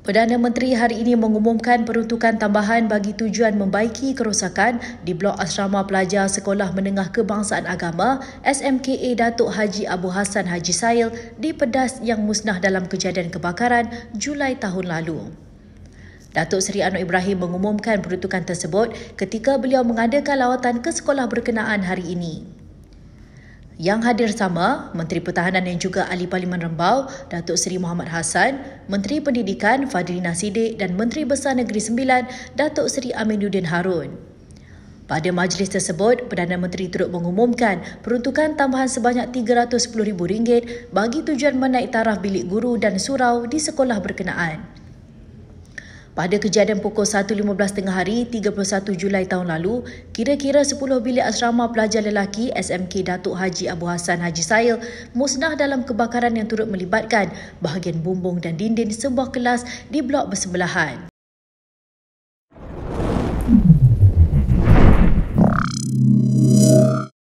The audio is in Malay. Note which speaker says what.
Speaker 1: Perdana Menteri hari ini mengumumkan peruntukan tambahan bagi tujuan membaiki kerosakan di Blok Asrama Pelajar Sekolah Menengah Kebangsaan Agama SMKA Datuk Haji Abu Hassan Haji Sail di Pedas yang musnah dalam kejadian kebakaran Julai tahun lalu. Datuk Seri Anwar Ibrahim mengumumkan peruntukan tersebut ketika beliau mengadakan lawatan ke sekolah berkenaan hari ini. Yang hadir sama, Menteri Pertahanan yang juga Ahli Parlimen Rembau, Datuk Seri Muhammad Hassan, Menteri Pendidikan Fadlina Sidik dan Menteri Besar Negeri Sembilan, Datuk Seri Aminuddin Harun. Pada majlis tersebut, Perdana Menteri turut mengumumkan peruntukan tambahan sebanyak RM310,000 bagi tujuan menaik taraf bilik guru dan surau di sekolah berkenaan. Pada kejadian pukul 1.15 tengah hari 31 Julai tahun lalu, kira-kira 10 bilik asrama pelajar lelaki SMK Datuk Haji Abu Hassan Haji Sayil musnah dalam kebakaran yang turut melibatkan bahagian bumbung dan dinding sebuah kelas di blok bersebelahan.